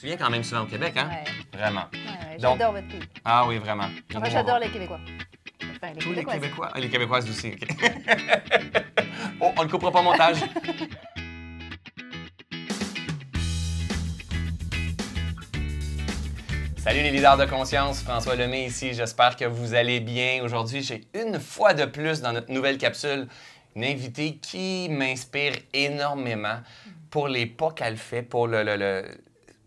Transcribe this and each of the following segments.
Tu viens quand même souvent au Québec, hein? Vraiment. j'adore votre pays. Ah oui, vraiment. Enfin, j'adore les Québécois. Tous les Québécois. Ah, les Québécoises aussi, OK. oh, on ne coupera pas au montage. Salut les leaders de conscience, François Lemay ici, j'espère que vous allez bien. Aujourd'hui, j'ai une fois de plus dans notre nouvelle capsule une invitée qui m'inspire énormément mm. pour les pas qu'elle fait, pour le, le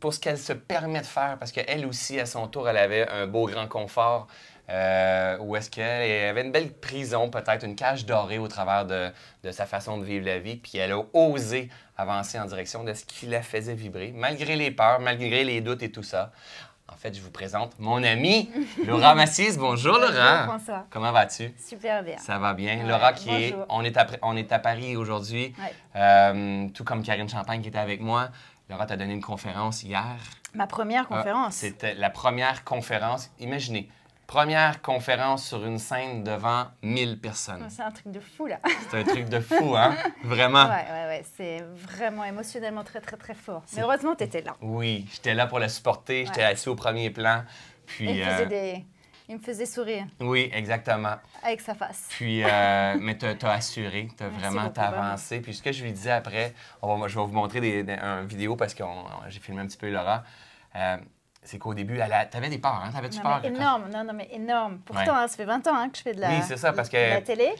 pour ce qu'elle se permet de faire, parce qu'elle aussi, à son tour, elle avait un beau grand confort. Euh, ou est-ce qu'elle avait une belle prison, peut-être une cage dorée au travers de, sa façon de vivre la vie, puis elle a osé avancer en direction de ce qui la faisait vibrer, malgré les peurs, malgré les doutes et tout ça. En fait, je vous présente mon amie Laura Massis. Bonjour Laura. Bonjour Comment vas-tu? Super bien. Ça va bien. Laura qui est... On est à, on est à Paris aujourd'hui, euh, tout comme Karine Champagne qui était avec moi. Laura, tu as donné une conférence hier. Ma première ah, conférence. C'était la première conférence. Imaginez, première conférence sur une scène devant 1000 personnes. C'est un truc de fou, là. C'est un truc de fou, hein? Vraiment. Oui, oui, oui. C'est vraiment émotionnellement très, très, très fort. Mais heureusement, tu étais là. Oui, j'étais là pour la supporter. J'étais assis au premier plan. Puis, euh, des, il me faisait sourire. Oui, exactement. Avec sa face. Puis, euh, mais tu as, assuré, tu as vraiment avancé. Puis ce que je lui disais après, je vais vous montrer des, une vidéo parce que j'ai filmé un petit peu Laura. Euh, c'est qu'au début, la... tu avais des peurs, hein? T'avais-tu Énorme, non, non, mais énorme. Pourtant, ça fait 20 ans hein, que je fais de la, oui, c'est ça, parce que,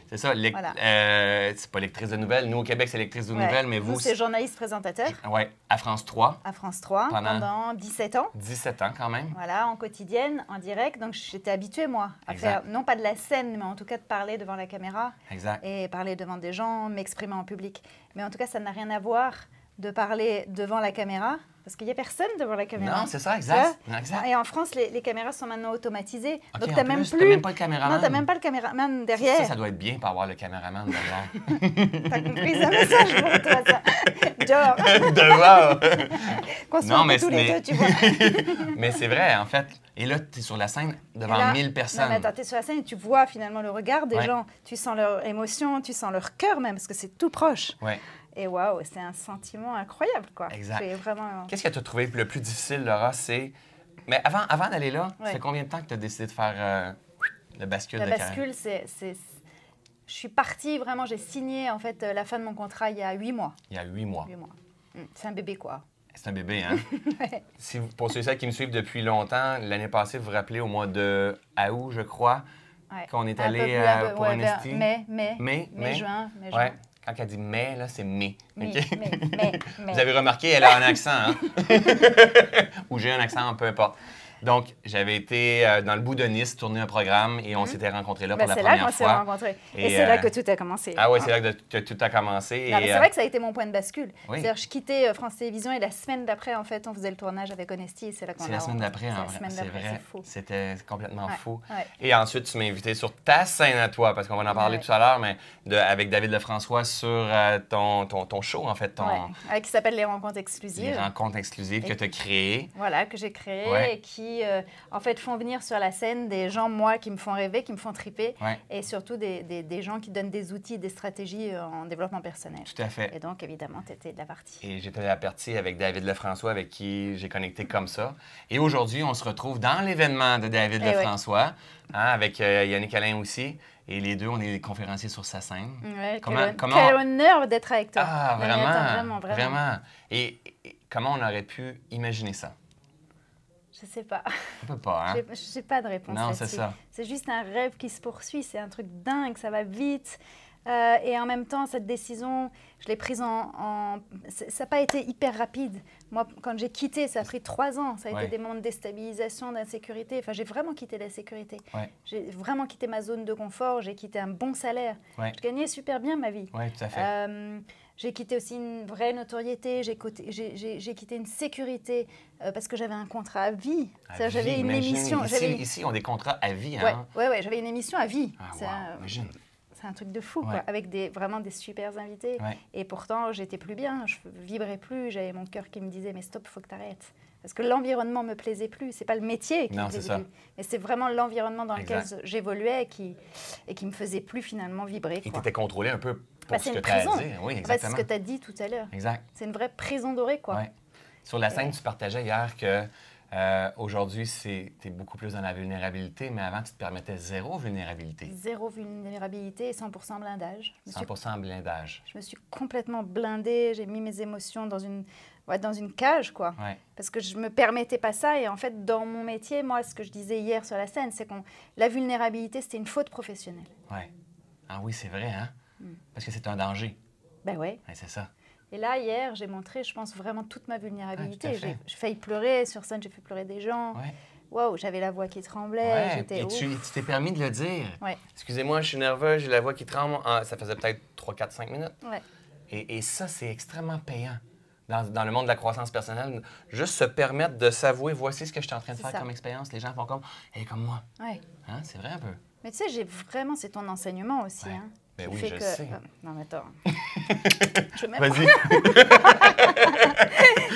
C'est ça, euh, pas lectrice de nouvelles. Nous, au Québec, c'est lectrice de nouvelles, mais vous... vous c'est journaliste présentateur. Oui, à France 3. À France 3, pendant... 17 ans. 17 ans, quand même. Voilà, en quotidienne, en direct. Donc, j'étais habituée, moi, à faire, non pas de la scène, mais en tout cas de parler devant la caméra. Exact. Et parler devant des gens, m'exprimer en public. Mais en tout cas, ça n'a rien à voir de parler devant la caméra parce qu'il n'y a personne devant la caméra. Non, c'est ça, exact. Et en France, les, caméras sont maintenant automatisées. donc, tu n'as même plus. même pas le caméraman. Non, tu n'as même pas le caméraman derrière. Ça, ça doit être bien pas avoir le caméraman devant. as compris ça, message pour toi, ça. Genre. Dehors. Qu'on se non, mais tous les deux, tu vois. mais c'est vrai, en fait. Et là, tu es sur la scène devant mille 1000 personnes. Non, mais attends, tu es sur la scène et tu vois finalement le regard des gens. Tu sens leur émotion, tu sens leur cœur même, parce que c'est tout proche. Oui. Et waouh, c'est un sentiment incroyable, quoi. Exact. Vraiment... Qu'est-ce que tu as trouvé le plus difficile, Laura? C'est. Mais avant, avant d'aller là, c'est combien de temps que tu as décidé de faire euh, le bascule La de bascule, c'est. Je suis partie vraiment, j'ai signé en fait euh, la fin de mon contrat il y a huit mois. Il y a huit mois. Huit mois. Hum, c'est un bébé, quoi. C'est un bébé, hein? si vous, pour ceux et celles qui me suivent depuis longtemps, l'année passée, vous vous rappelez au mois de août, je crois, ouais. qu'on est allé euh, pour ouais, un Mai, mai, mai, mai, mai, juin. Mai, juin. Quand elle dit mais, là, c'est mais. Vous avez remarqué, elle a un accent. Hein? Ou j'ai un accent, peu importe. Donc, j'avais été euh, dans le bout de Nice tourner un programme et on mhm. s'était rencontrés là ben, pour la première fois. C'est là qu'on s'est rencontrés. Et, c'est là euh, que tout a commencé. Ah oui, c'est ah. là que tout a commencé. et c'est vrai euh, que ça a été mon point de bascule. C'est-à-dire, je quittais France Télévisions et la semaine d'après, en fait, on faisait le tournage avec Honesty et c'est là qu'on C'est la semaine d'après, en vrai. C'est vrai. C'était complètement fou. Et ensuite, tu m'as invité sur ta scène à toi, parce qu'on va en parler tout à l'heure, mais de, avec David Lefrançois sur ton, ton, show, en fait. Ton... Qui s'appelle Les Rencontres exclusives. Les Rencontres exclusives que tu as créées. Voilà, que j'ai créé et qui euh, en fait, font venir sur la scène des gens, moi, qui me font rêver, qui me font triper, et surtout des, gens qui donnent des outils, des stratégies euh, en développement personnel. Tout à fait. Et donc, évidemment, tu étais de la partie. Et j'étais à la partie avec David Lefrançois, avec qui j'ai connecté comme ça. Et aujourd'hui, on se retrouve dans l'événement de David eh Lefrançois, hein, avec euh, Yannick Alain aussi. Et les deux, on est conférenciers sur sa scène. quel, honneur d'être avec toi. Ah, vraiment, vraiment, vraiment, et comment on aurait pu imaginer ça? Je sais pas. Je peut pas, hein. Je n'ai pas de réponse. Non, c'est ça. C'est juste un rêve qui se poursuit, c'est un truc dingue, ça va vite. Euh, et en même temps, cette décision, je l'ai prise en... Ça n'a pas été hyper rapide. Moi, quand j'ai quitté, ça a pris trois ans. Ça a été des moments de déstabilisation, d'insécurité. Enfin, j'ai vraiment quitté la sécurité. Ouais. J'ai vraiment quitté ma zone de confort. J'ai quitté un bon salaire. Je gagnais super bien ma vie. Oui, tout à fait. Euh, j'ai quitté aussi une vraie notoriété, j'ai quitté une sécurité euh, parce que j'avais un contrat à vie. vie j'avais une émission. Ici, ici, on a des contrats à vie. Oui, hein. ouais, ouais, j'avais une émission à vie. Ah, c'est un, truc de fou, quoi, avec des, vraiment des super invités. Et pourtant, j'étais plus bien, je vibrais plus, j'avais mon cœur qui me disait Mais stop, il faut que tu arrêtes. Parce que l'environnement me plaisait plus. C'est pas le métier qui me plaisait Mais c'est vraiment l'environnement dans lequel j'évoluais qui, et qui me faisait plus finalement vibrer. Et tu étais contrôlé un peu bah, bah, c'est ce que tu as dit. ce que tu as dit tout à l'heure. Exact. C'est une vraie prison dorée, quoi. Sur la scène, euh. tu partageais hier que euh, aujourd'hui, tu es beaucoup plus dans la vulnérabilité, mais avant, tu te permettais zéro vulnérabilité. Zéro vulnérabilité et 100 blindage. 100 blindage. Je me suis complètement blindée, j'ai mis mes émotions dans une, dans une cage, quoi. Parce que je ne me permettais pas ça. Et en fait, dans mon métier, moi, ce que je disais hier sur la scène, c'est que la vulnérabilité, c'était une faute professionnelle. Ouais. Ah oui, c'est vrai, hein? Mm. Parce que c'est un danger. Ben oui. c'est ça. Et là, hier, j'ai montré, je pense, vraiment toute ma vulnérabilité. Je j'ai, failli pleurer sur scène, j'ai fait pleurer des gens. Ouais. Wow, j'avais la voix qui tremblait. et tu, t'es permis de le dire. Ouais. Excusez-moi, je suis nerveuse, j'ai la voix qui tremble. Ah, ça faisait peut-être 3, 4, 5 minutes. Ouais. Et, ça, c'est extrêmement payant dans, le monde de la croissance personnelle. Juste se permettre de s'avouer, voici ce que je suis en train de faire comme expérience. Les gens font comme, Et comme moi. Hein, c'est vrai un peu. Mais tu sais, j'ai vraiment, c'est ton enseignement aussi. Hein? Mais ben oui, je sais. Ah, non, mais attends. je même... Vas-y.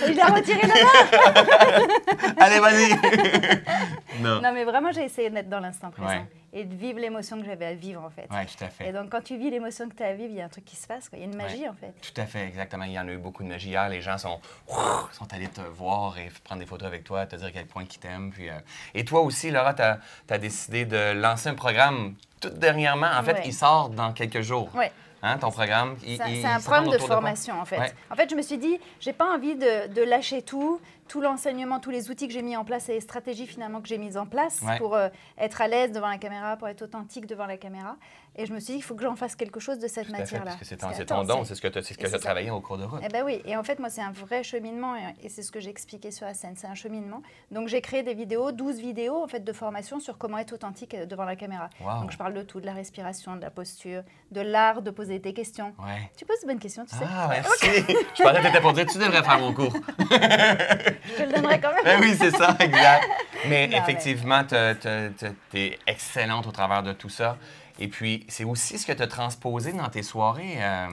Il a retiré la main. Allez, vas-y. non. non, mais vraiment, j'ai essayé d'être dans l'instant présent et de vivre l'émotion que j'avais à vivre, en fait. Oui, tout à fait. Et donc, quand tu vis l'émotion que tu as à vivre, il y a un truc qui se passe. Il y a une magie, en fait. Tout à fait, exactement. Il y en a eu beaucoup de magie. Hier, les gens sont, sont allés te voir et prendre des photos avec toi, te dire à quel point ils t'aiment. Puis, euh. Et toi aussi, Laura, tu as décidé de lancer un programme tout dernièrement. En fait, il sort dans quelques jours. Hein, ton programme. C'est un programme de formation, en fait. En fait, je me suis dit, j'ai pas envie de lâcher tout, tout l'enseignement, tous les outils que j'ai mis en place et les stratégies finalement que j'ai mises en place pour euh, être à l'aise devant la caméra, pour être authentique devant la caméra. Et je me suis dit, il faut que j'en fasse quelque chose de cette matière-là. Parce que c'est ton don, c'est ce que tu as travaillé au cours de route. Eh bien oui, et en fait, moi, c'est un vrai cheminement et, c'est ce que j'ai expliqué sur la scène, c'est un cheminement. Donc j'ai créé des vidéos, 12 vidéos en fait de formation sur comment être authentique euh, devant la caméra. Donc je parle de tout, de la respiration, de la posture, de l'art de poser des questions. Tu poses de bonnes questions, tu sais. Ah, merci. je pensais tu pour dire, tu devrais faire mon cours. je te le quand même. Ben oui, c'est ça, exact. Mais effectivement, tu es excellente au travers de tout ça. Et puis, c'est aussi ce que tu as transposé dans tes soirées. Euh,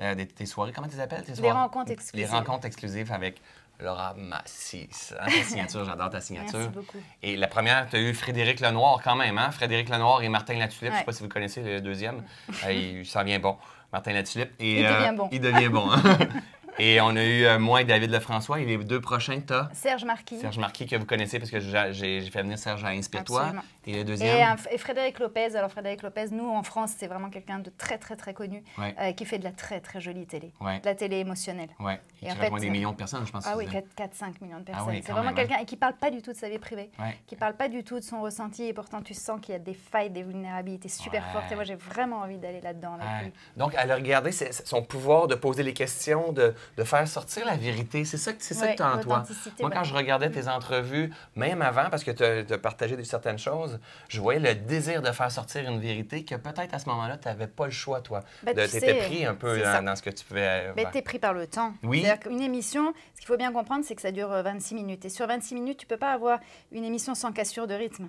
euh, tes soirées, comment tu les appelles? Tes soirées? Les rencontres exclusives. Les rencontres exclusives avec Laura Massis. Hein, ta signature, j'adore ta signature. Merci beaucoup. Et la première, tu as eu Frédéric Lenoir quand même, hein? Frédéric Lenoir et Martin Latulippe. Je ne sais pas si vous connaissez le deuxième. Ça il s'en vient bon. Martin Latulippe. Et, il devient euh, bon. Il devient bon. Hein. Et on a eu euh, moi et David Lefrançois. Et les deux prochains que Serge Marquis. Serge Marquis, que vous connaissez parce que j'ai fait venir Serge à Inspire-toi. Et le deuxième? Euh, et, Frédéric Lopez. Alors, Frédéric Lopez, nous, en France, c'est vraiment quelqu'un de très, très, très connu euh, qui fait de la très, très jolie télé. De la télé émotionnelle. Et, des millions de personnes, je pense. Ah oui, 4-5 millions de ah personnes. c'est vraiment hein. quelqu'un qui parle pas du tout de sa vie privée, qui parle pas du tout de son ressenti. Et pourtant, tu sens qu'il y a des failles, des vulnérabilités super fortes. Et moi, j'ai vraiment envie d'aller là-dedans. donc, à le regarder, son pouvoir de poser les questions, de, de faire sortir la vérité. C'est ça que c'est ça que as en toi. Moi, quand je regardais tes mm. entrevues, même avant, parce que tu as, partagé certaines choses, je voyais le désir de faire sortir une vérité que peut-être à ce moment-là, tu n'avais pas le choix, toi. Bah, de tu étais pris un peu hein, dans, ce que tu pouvais. Ben, tu es pris par le temps. Oui. Une émission, ce qu'il faut bien comprendre, c'est que ça dure 26 euh, minutes. Et sur 26 minutes, tu ne peux pas avoir une émission sans cassure de rythme.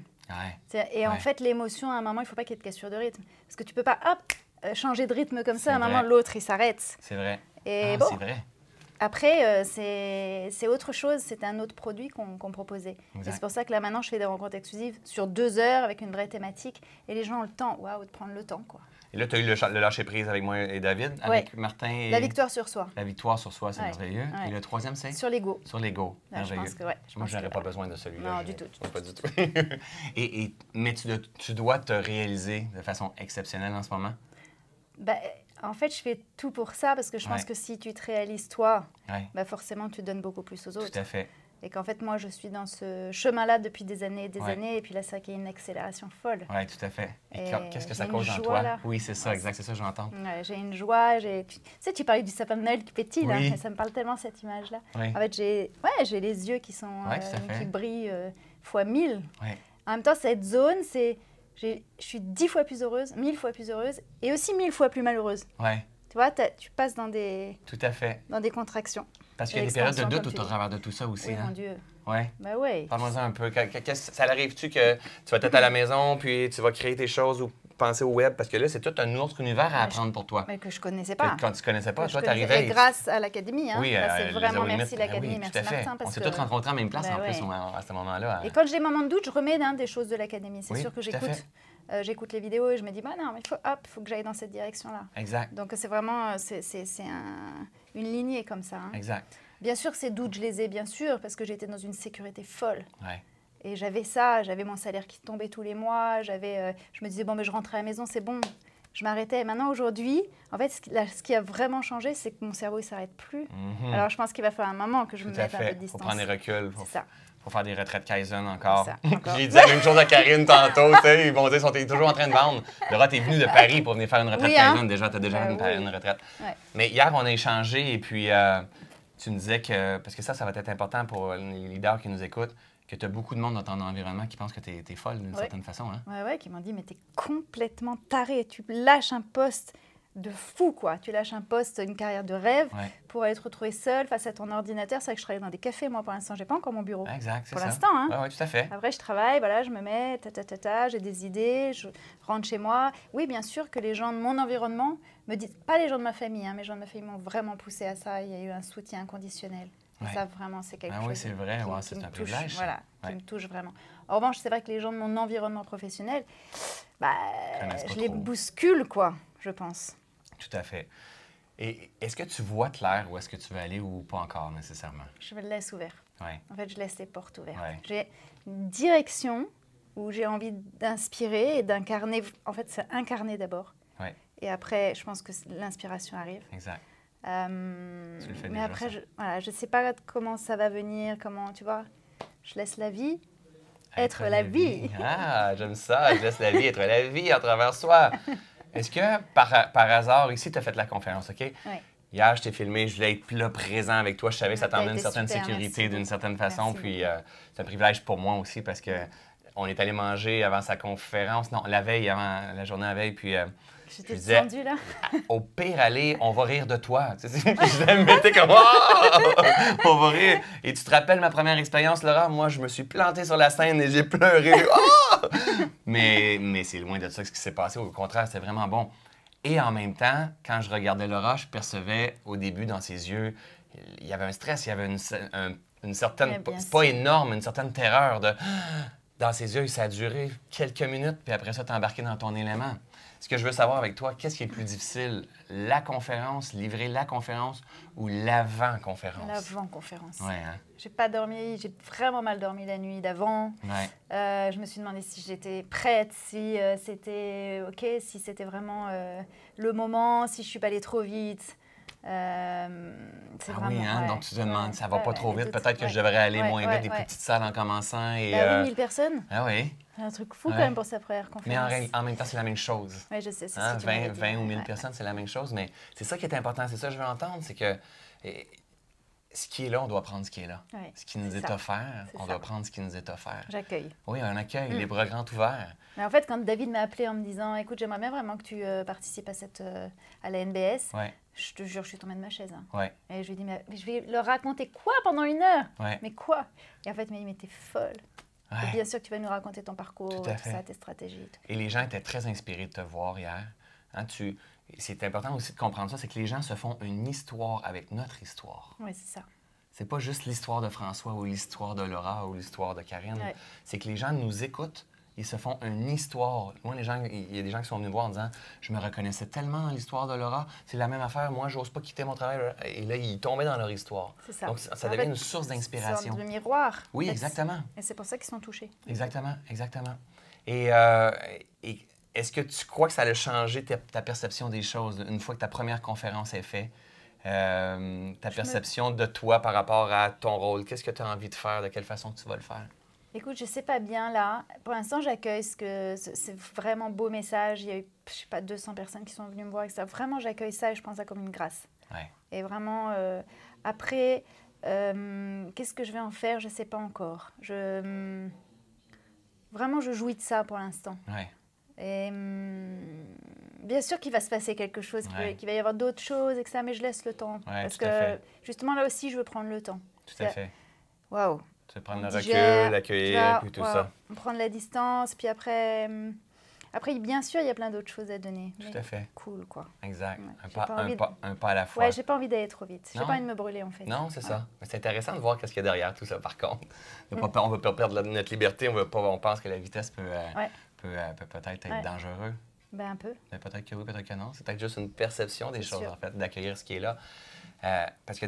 Et en fait, l'émotion, à un moment, il ne faut pas qu'il y ait de cassure de rythme. Parce que tu ne peux pas, hop, euh, changer de rythme comme ça, à un moment, l'autre, il s'arrête. C'est vrai. Et ah, c'est vrai. Après, euh, c'est autre chose, c'est un autre produit qu'on proposait. c'est pour ça que là maintenant, je fais des rencontres exclusives sur deux heures avec une vraie thématique et les gens ont le temps, waouh, de prendre le temps. quoi. Et là, tu as eu le, lâcher-prise avec moi et David, avec Martin La victoire sur soi. La victoire sur soi, c'est merveilleux. Et le troisième, c'est Sur l'ego. Sur l'ego, merveilleux. Je pense que, moi, je n'aurais pas besoin de celui-là. Non, du tout. Pas du tout. et, mais tu, tu dois te réaliser de façon exceptionnelle en ce moment. Ben, en fait, je fais tout pour ça parce que je pense que si tu te réalises toi, bah, forcément, tu donnes beaucoup plus aux autres. Tout à fait. Et qu'en fait, moi, je suis dans ce chemin-là depuis des années et des années. Et puis là, ça y a une accélération folle. Oui, tout à fait. Et, qu'est-ce que ça cause en toi? Oui, c'est ça, exact. C'est ça que j'entends. j'ai une joie. Tu sais, tu parlais du sapin de Noël qui pétille. ça me parle tellement, cette image-là. En fait, j'ai les yeux qui sont euh, qui brillent euh, fois mille. En même temps, cette zone, c'est je suis dix fois plus heureuse, mille fois plus heureuse et aussi mille fois plus malheureuse. Ouais. Tu vois, tu passes dans des. Tout à fait. Dans des contractions. Parce qu'il y a des périodes de doute au travers de tout ça aussi. Oui, hein? mon Dieu. Ouais. Ben oui. parle moi un peu. Qu'est-ce... ça arrive-tu que tu vas être à la maison, puis tu vas créer tes choses ou penser au web? Parce que là, c'est tout un autre univers à apprendre pour toi. Mais que je connaissais pas. Quand tu connaissais pas, toi, tu arrivais. grâce à l'Académie. Hein? Oui, c'est euh, vraiment merci ben l'Académie, merci Martin. on s'est tous rencontrés en même place en ben plus à ce moment-là. Hein. Et quand j'ai des moments de doute, je remets hein, des choses de l'Académie. C'est sûr que j'écoute. Euh, j'écoute les vidéos et je me dis, bah non, mais faut, hop, il faut que j'aille dans cette direction-là. Exact. Donc c'est vraiment, euh, c'est une lignée comme ça. Hein. Exact. Bien sûr, ces doutes, je les ai, bien sûr, parce que j'étais dans une sécurité folle. Ouais. Et j'avais ça, j'avais mon salaire qui tombait tous les mois, j'avais, euh, je me disais, bon, mais je rentrais à la maison, c'est bon, je m'arrêtais. Maintenant, aujourd'hui, en fait, ce qui, a vraiment changé, c'est que mon cerveau, il s'arrête plus. Mhm. Alors, je pense qu'il va falloir un moment que je me mette à fait. de distance. Faut prendre des reculs. Faut, faire des retraites Kaizen encore. J'ai dit la même chose à Karine tantôt. Ils vont dire, ils sont toujours en train de vendre. Laura, t'es venue de Paris pour venir faire une retraite hein. Kaizen. Déjà, t'as déjà ben une, retraite. Mais hier, on a échangé et puis... Euh, tu me disais que, parce que ça, ça va être important pour les leaders qui nous écoutent, et tu as beaucoup de monde dans ton environnement qui pense que tu es, folle d'une certaine façon. Hein? Oui, qui m'ont dit, mais tu es complètement taré, tu lâches un poste de fou, quoi. Tu lâches un poste, une carrière de rêve pour être retrouvée seule seul face à ton ordinateur. C'est vrai que je travaille dans des cafés, moi, pour l'instant. J'ai pas encore mon bureau. Ah, exact, Pour l'instant, hein. Ouais, tout à fait. Après, je travaille, voilà, je me mets, ta, ta, ta, j'ai des idées, je rentre chez moi. Oui, bien sûr que les gens de mon environnement me disent, pas les gens de ma famille, hein, mais les gens de ma famille m'ont vraiment poussé à ça. Il y a eu un soutien inconditionnel. ça, vraiment, c'est quelque ah, chose. Oui, c'est vrai, c'est un touche, Voilà, me touche vraiment. En revanche, c'est vrai que les gens de mon environnement professionnel, bah, je les bouscule, quoi, je pense. Tout à fait. Et est-ce que tu vois clair où est-ce que tu veux aller ou pas encore nécessairement? Je me le laisse ouvert. En fait, je laisse les portes ouvertes. J'ai une direction où j'ai envie d'inspirer et d'incarner. En fait, c'est incarner d'abord. Et après, je pense que l'inspiration arrive. Exact. Euh, mais après, je ne sais pas comment ça va venir, comment, tu vois, je laisse la vie être, la, vie. Ah, j'aime ça, je laisse la vie être la vie à travers soi. Est-ce que par, par, hasard, ici, tu as fait la conférence, OK? Oui. Hier, je t'ai filmé, je voulais être là présent avec toi. Je savais que ça ah, t'emmenait une certaine sécurité d'une certaine façon. Puis euh, c'est un privilège pour moi aussi parce que on est allé manger avant sa conférence. Non, la veille, avant la journée à veille. Puis euh, J'étais descendue, là. Au pire, allez, on va rire de toi. Je mettais comme oh! On va rire. Et tu te rappelles ma première expérience, Laura? Moi, je me suis planté sur la scène et j'ai pleuré. Oh! Mais, c'est loin de ça ce qui s'est passé. Au contraire, c'était vraiment bon. Et en même temps, quand je regardais Laura, je percevais au début dans ses yeux, il y avait un stress, il y avait une, certaine, pas, énorme, une certaine terreur Dans ses yeux, ça a duré quelques minutes, puis après ça, t'es embarqué dans ton élément. Ce que je veux savoir avec toi, qu'est-ce qui est plus difficile? La conférence, livrer la conférence ou l'avant-conférence? L'avant-conférence. Ouais, hein. J'ai pas dormi, j'ai vraiment mal dormi la nuit d'avant. Euh, je me suis demandé si j'étais prête, si euh, c'était OK, si c'était vraiment euh, le moment, si je suis pas allée trop vite. Euh, ah oui, hein? donc tu te demandes, ça va pas trop vite, peut-être que je devrais aller moins vite, des petites salles en commençant. Et, ben, euh, personnes. Ah oui. Un truc fou quand même pour sa première conférence. Mais en, même temps, c'est la même chose. Oui, je sais, c'est hein? 20, 20 ou 1000 personnes, c'est la même chose, mais c'est ça qui est important, c'est ça que je veux entendre, c'est que eh, ce qui est là, on doit prendre ce qui est là. ce qui nous est, offert, on va doit prendre ce qui nous est offert. J'accueille. Oui, un accueil, mm. les bras grands ouverts. Mais en fait, quand David m'a appelé en me disant, écoute, j'aimerais bien vraiment que tu euh, participes à, cette, à la NBS, je te jure, je suis tombée de ma chaise. Hein. Et je lui ai dit, mais je vais leur raconter quoi pendant une heure Mais quoi Et en fait, il m'a dit, folle. bien sûr que tu vas nous raconter ton parcours, tout, tes stratégies. Et les gens étaient très inspirés de te voir hier. Hein. tu... C'est important aussi de comprendre ça, c'est que les gens se font une histoire avec notre histoire. Oui, c'est ça. C'est pas juste l'histoire de François ou l'histoire de Laura ou l'histoire de Karine. C'est que les gens nous écoutent ils se font une histoire. Moi, les gens, il y a des gens qui sont venus me voir en disant Je me reconnaissais tellement dans l'histoire de Laura, c'est la même affaire, moi, j'ose pas quitter mon travail. Et là, ils tombaient dans leur histoire. Ça. Donc, ça, ça devient une source d'inspiration. de miroir. Oui, exactement. Et c'est pour ça qu'ils sont touchés. Exactement, exactement. Et, euh, est-ce que tu crois que ça a changé ta, perception des choses une fois que ta première conférence est faite? Euh, ta perception de toi par rapport à ton rôle, qu'est-ce que tu as envie de faire, de quelle façon tu vas le faire? Écoute, je ne sais pas bien là. Pour l'instant, j'accueille ce que c'est vraiment beau message. Il y a eu, je sais pas, 200 personnes qui sont venues me voir et ça. Vraiment, j'accueille ça et je prends ça comme une grâce. Et vraiment, euh, après, euh, qu'est-ce que je vais en faire Je ne sais pas encore. Je vraiment, je jouis de ça pour l'instant. Et mm, bien sûr qu'il va se passer quelque chose, qu'il va y avoir d'autres choses et que ça, mais je laisse le temps parce que justement là aussi, je veux prendre le temps. Tout à fait. Waouh tu prendre le recul, accueillir, puis tout ça. Prendre la distance, puis après. Hum, après, bien sûr, il y a plein d'autres choses à donner. Tout à fait. Cool, quoi. Exact. un, pas, à la fois. Ouais, j'ai pas envie d'aller trop vite. J'ai pas envie de me brûler, en fait. Non, c'est ça. c'est intéressant de voir qu'est-ce qu'il y a derrière tout ça, par contre. on mm. ne veut pas perdre notre liberté. On, veut pas, on pense que la vitesse peut euh, peut, euh, peut, être, être dangereux. Ben, un peu. peut-être que oui, peut-être que non. C'est peut-être juste une perception des choses, en fait, d'accueillir ce qui est là. Euh, parce que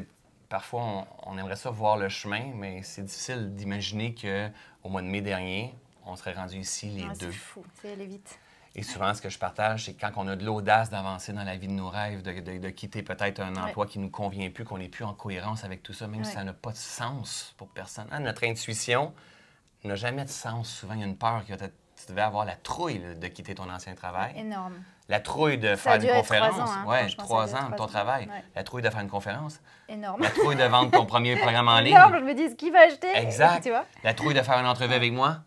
parfois, on, aimerait ça voir le chemin, mais c'est difficile d'imaginer qu'au mois de mai dernier, on serait rendu ici les ah, deux. C'est fou, c'est vite. Et souvent, ce que je partage, c'est quand on a de l'audace d'avancer dans la vie de nos rêves, de, quitter peut-être un emploi qui ne nous convient plus, qu'on n'est plus en cohérence avec tout ça, même si ça n'a pas de sens pour personne. Hein, notre intuition n'a jamais de sens. Souvent, il y a une peur qui va être tu devais avoir la trouille de quitter ton ancien travail. Énorme. La trouille de faire une conférence. Hein, trois ans, trois ans de ton travail. La trouille de faire une conférence. Énorme. La trouille de vendre ton premier programme en ligne. Énorme, je me dis, qui va acheter? Exact. La trouille de faire une entrevue avec moi.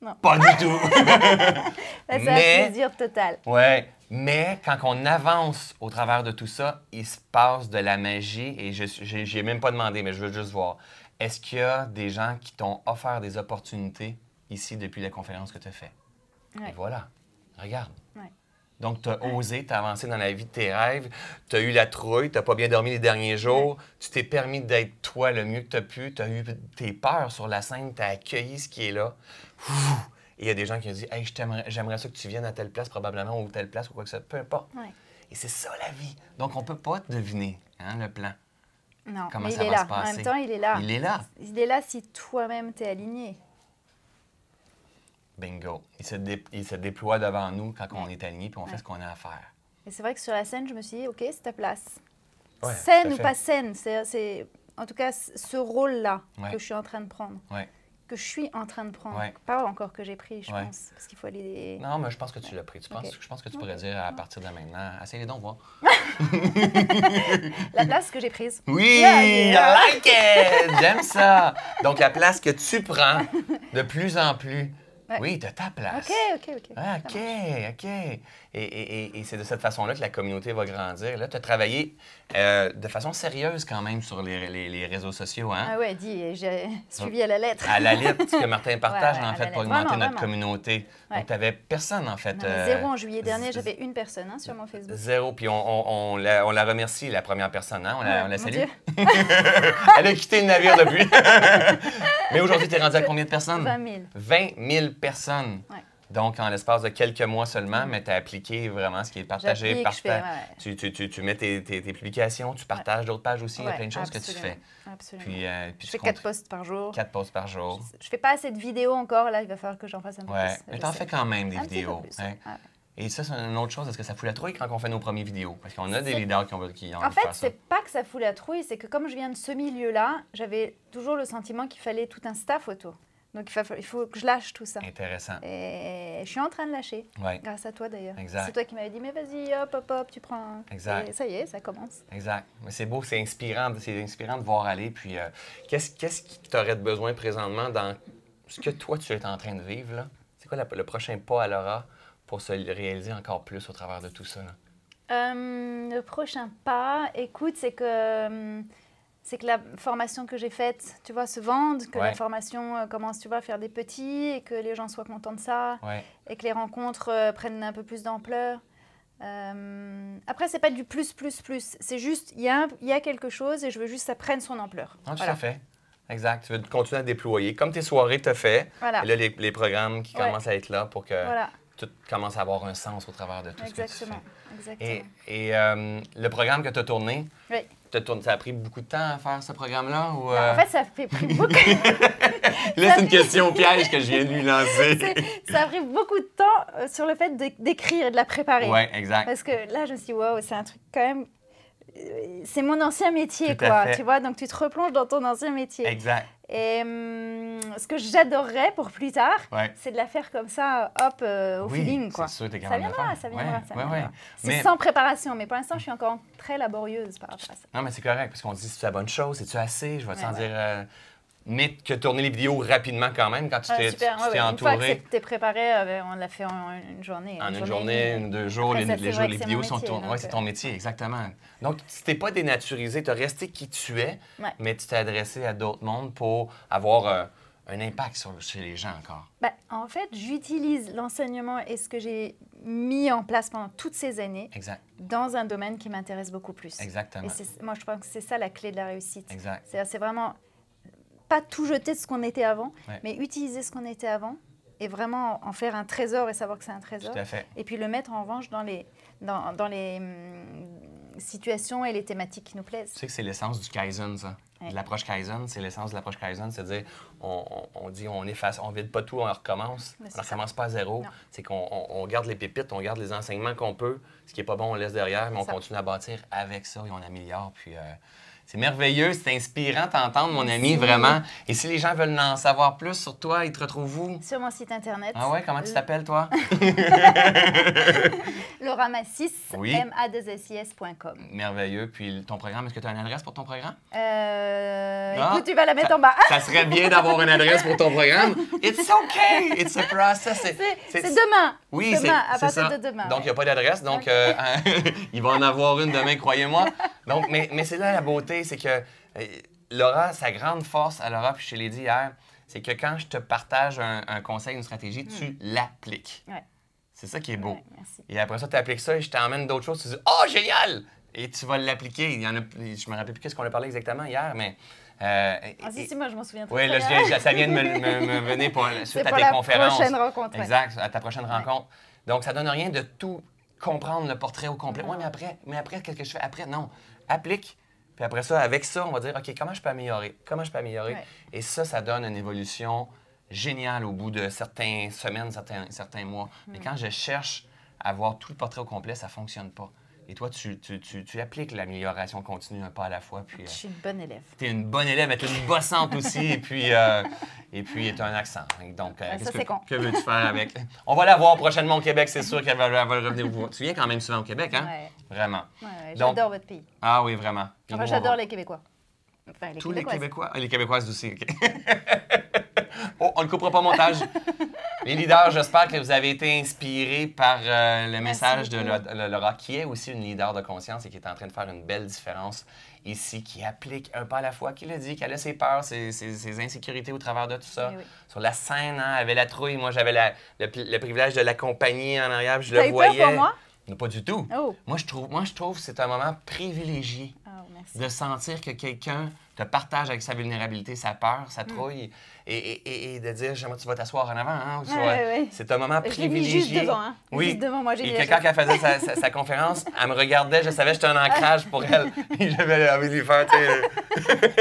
Non. Pas du tout. c'est un plaisir total. Oui, Mais quand on avance au travers de tout ça, il se passe de la magie et je n'ai même pas demandé, mais je veux juste voir. Est-ce qu'il y a des gens qui t'ont offert des opportunités ici depuis la conférence que tu as faite? Et voilà, regarde. Donc, tu as osé, tu avancé dans la vie de tes rêves, tu as eu la trouille, tu n'as pas bien dormi les derniers jours, tu t'es permis d'être toi le mieux que tu as pu, tu as eu tes peurs sur la scène, tu as accueilli ce qui est là. Et il y a des gens qui ont dit Hey, j'aimerais ça que tu viennes à telle place, probablement, ou telle place, ou quoi que ce soit, peu importe. Et c'est ça la vie. Donc, on ne peut pas te deviner hein, le plan. Non, mais ça il va est là. En même temps, il est là. Il est là. Il est là si toi-même t'es aligné bingo. Il se, il se déploie devant nous quand on est aligné puis on fait ce qu'on a à faire. Et c'est vrai que sur la scène, je me suis dit, OK, c'est ta place. Ouais, scène ou pas scène, c'est en tout cas ce rôle-là que je suis en train de prendre. Que je suis en train de prendre. Pas encore que j'ai pris, je pense. Parce qu'il faut aller. Non, mais je pense que tu l'as pris. Tu penses, je pense que tu pourrais dire à partir de maintenant, Asseyez-les donc voir. la place que j'ai prise. Oui, I like it! J'aime ça! Donc, la place que tu prends de plus en plus. Oui, de ta place. OK, OK, OK. Ah, OK, OK. Et, et, et c'est de cette façon-là que la communauté va grandir. Là, tu as travaillé euh, de façon sérieuse quand même sur les, les, réseaux sociaux, hein? Ah oui, dis, j'ai suivi à la lettre. à la lettre, ce que Martin partage, en fait, pour augmenter notre communauté. Donc, tu n'avais personne, en fait. Euh, zéro en juillet dernier, j'avais une personne hein, sur mon Facebook. Zéro, puis on, on, la, remercie, la première personne, hein? On la, on la salue. Elle a quitté le navire depuis. Mais aujourd'hui, tu es rendu à combien de personnes? 20 000. 20 000 personne, Donc, en l'espace de quelques mois seulement, mm-hmm. mais tu as appliqué vraiment ce qui est partagé. Parta tu, tu, tu, mets tes, tes, tes, publications, tu partages d'autres pages aussi. Il y a plein de choses que tu fais. Absolument. Puis, euh, puis je, fais quatre posts par jour. Quatre posts par jour. Je, ne fais pas assez de vidéos encore. Là, il va falloir que j'en fasse un peu plus. Mais en fais quand même des vidéos. Hein. Et ça, c'est une autre chose. Est-ce que ça fout la trouille quand on fait nos premières vidéos? Parce qu'on a des leaders qui ont qui En, en fait, c'est pas que ça fout la trouille, c'est que comme je viens de ce milieu-là, j'avais toujours le sentiment qu'il fallait tout un staff autour. Donc, il, faut que je lâche tout ça. Intéressant. Et je suis en train de lâcher. Grâce à toi, d'ailleurs. Exact. C'est toi qui m'avais dit, mais vas-y, hop, hop, hop, tu prends. Exact. Et ça y est, ça commence. Exact. Mais c'est beau, c'est inspirant, c'est inspirant de voir aller. Puis, euh, qu'est-ce, qu'est-ce qui t'aurait besoin présentement dans ce que toi, tu es en train de vivre, là? C'est quoi le prochain pas à Laura pour se réaliser encore plus au travers de tout ça, euh, le prochain pas, écoute, c'est que hum, c'est que la formation que j'ai faite, tu vois, se vende, que la formation euh, commence, tu vois, à faire des petits et que les gens soient contents de ça et que les rencontres euh, prennent un peu plus d'ampleur. Euh, après, c'est pas du plus, plus, plus. C'est juste, il y, a quelque chose et je veux juste que ça prenne son ampleur. Ah, tout fait. Exact. Tu veux continuer à déployer. Comme tes soirées te fait, et là, les, programmes qui commencent à être là pour que tout commence à avoir un sens au travers de tout Exactement. ce que tu fais. Exactement. Et, et euh, le programme que tu as tourné, oui. ça a pris beaucoup de temps à faire ce programme-là? Ou ben, En euh? fait, ça a pris beaucoup... Là, c'est une question piège que je viens de lui lancer. ça a pris beaucoup de temps euh, sur le fait d'écrire et de la préparer. Oui, exact. Parce que là, je me suis dit, wow, c'est un truc quand même c'est mon ancien métier, quoi. Fait. Tu vois, donc tu te replonges dans ton ancien métier. Exact. Et, hum, ce que j'adorerais pour plus tard, c'est de la faire comme ça, hop, euh, au feeling. Quoi. Ça vient ça viendra, ça c'est mais... sans préparation, mais pour l'instant, je suis encore très laborieuse par rapport à ça. Non, mais c'est correct, parce qu'on dit, c'est la bonne chose, c'est-tu assez, je vais te dire... Euh, mais que tourner les vidéos rapidement quand même quand tu t'es, t'es préparé, euh, on l'a fait en une journée. En une, journée, deux jours, les, vidéos sont tournées. Oui, c'est ton métier, exactement. Donc, tu t'es pas dénaturisé, tu as resté qui tu es, mais tu t'es adressé à d'autres mondes pour avoir un impact sur, chez les gens encore? Ben, en fait, j'utilise l'enseignement et ce que j'ai mis en place pendant toutes ces années dans un domaine qui m'intéresse beaucoup plus. Exactement. Et moi, je pense que c'est ça la clé de la réussite. Exact. C'est vraiment pas tout jeter de ce qu'on était avant, mais utiliser ce qu'on était avant et vraiment en faire un trésor et savoir que c'est un trésor. Tout à fait. Et puis le mettre en revanche dans les, dans, dans les hum, situations et les thématiques qui nous plaisent. Tu sais que c'est l'essence du Kaizen, ça. L'approche Kaizen, c'est l'essence de l'approche Kaizen, c'est-à-dire on, dit on efface, on vide pas tout, on recommence, on recommence pas à zéro. C'est qu'on garde les pépites, on garde les enseignements qu'on peut, ce qui est pas bon on laisse derrière, mais on continue à bâtir avec ça et on améliore. Puis euh, c'est merveilleux, c'est inspirant d'entendre mon ami, vraiment. Et si les gens veulent en savoir plus sur toi, ils te retrouvent où? Sur mon site Internet. Ah ouais, comment tu euh. t'appelles, toi? Laura Massis, m a s Merveilleux. Puis ton programme, est-ce que tu as une adresse pour ton programme? Euh... Ah. tu vas la mettre ça, en bas. ça serait bien d'avoir une adresse pour ton programme. It's okay. It's a process. C'est demain. Oui, c'est demain. Donc, il n'y a pas d'adresse. Donc, euh, il va en avoir une demain, croyez-moi. Donc, mais, mais c'est là la beauté, c'est que euh, Laura, sa grande force à Laura, puis je te l'ai dit hier, c'est que quand je te partage un, conseil, une stratégie, tu hmm. l'appliques. Ouais. C'est ça qui est beau. merci. Et après ça, tu appliques ça et je t'emmène d'autres choses. Tu dis Oh, génial! Et tu vas l'appliquer. Il y en a, je me rappelle plus qu'est-ce qu'on a parlé exactement hier, mais euh, ah, si, moi, je m'en souviens très Oui, ça vient de me, venir suite à tes conférences. prochaine rencontre. Exact, à ta prochaine rencontre. Donc, ça donne rien de tout comprendre le portrait au complet. Oui, mais après, mais après, qu'est-ce que je fais après? Non, applique. Puis après ça, avec ça, on va dire, OK, comment je peux améliorer? Comment je peux améliorer? Et ça, ça donne une évolution géniale au bout de certaines semaines, certains, certains mois. Mais mm. quand je cherche à voir tout le portrait au complet, ça ne fonctionne pas. Et toi, tu, tu, appliques l'amélioration continue un pas à la fois. Puis, je euh, suis une bonne élève. Tu es une bonne élève, mais tu es une bossante aussi. et puis, euh, et puis, tu as un accent. Donc, euh, que, que veux-tu faire avec? On va la voir prochainement au Québec, c'est sûr qu'elle va, revenir. Tu viens quand même souvent au Québec, hein? Vraiment. J'adore votre pays. Ah oui, vraiment. J'adore les Québécois. Tous les Québécois. Les Québécoises aussi, OK. Oh, on ne coupera pas montage. Les leaders, j'espère que vous avez été inspirés par euh, le message de Laura, qui est aussi une leader de conscience et qui est en train de faire une belle différence ici, qui applique un pas à la fois, qui le dit, qu'elle a ses peurs, ses, insécurités au travers de tout ça. Eh Sur la scène, hein, elle avait la trouille. Moi, j'avais le, privilège de l'accompagner en arrière, je le voyais. Peur pour moi? Non, pas du tout. Oh. Moi, je trouve, moi, je trouve que c'est un moment privilégié oh, de sentir que quelqu'un te partage avec sa vulnérabilité, sa peur, sa mm. trouille, et, de dire J'aimerais tu vas t'asseoir en avant. Hein, c'est un moment privilégié. Juste devant, hein. Oui. Et quelqu'un qui faisait sa, sa, conférence, elle me regardait, je savais que j'étais un ancrage pour elle. J'avais envie de lui faire,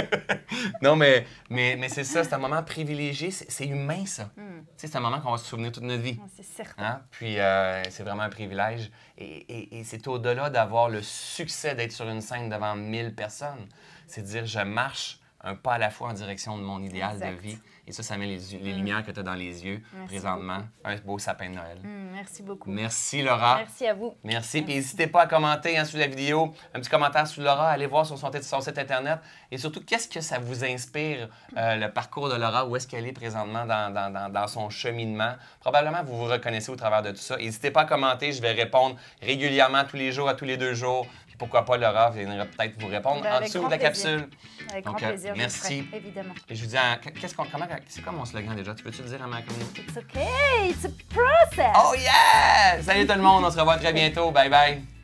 non, mais, mais, c'est ça, c'est un moment privilégié. C'est humain, ça. Mm. C'est un moment qu'on va se souvenir toute notre vie. C'est certain. Hein? Puis euh, c'est vraiment un privilège. Et, et c'est au-delà d'avoir le succès d'être sur une scène devant 1000 personnes c'est de dire je marche un pas à la fois en direction de mon idéal de vie. Et ça, ça met les, mm. lumières que tu as dans les yeux présentement. Un beau sapin de Noël. Mm, merci beaucoup. Merci, Laura. Merci à vous. Merci. n'hésitez pas à commenter hein, sous la vidéo, un petit commentaire sous Laura, allez voir sur son, son site Internet. Et surtout, qu'est-ce que ça vous inspire, euh, le parcours de Laura, où est-ce qu'elle est présentement dans, dans, dans, son cheminement? Probablement, vous vous reconnaissez au travers de tout ça. N'hésitez pas à commenter, je vais répondre régulièrement tous les jours, à tous les deux jours pourquoi pas, Laura viendra peut-être vous répondre ben, en dessous de la capsule. Avec grand euh, plaisir. Merci. évidemment. Et je vous dis, qu'est-ce qu'on, c'est quoi mon slogan déjà? Tu peux-tu le dire à ma communauté? It's okay, it's a process. Oh yeah! Salut tout le monde, on se revoit très bientôt. Bye bye.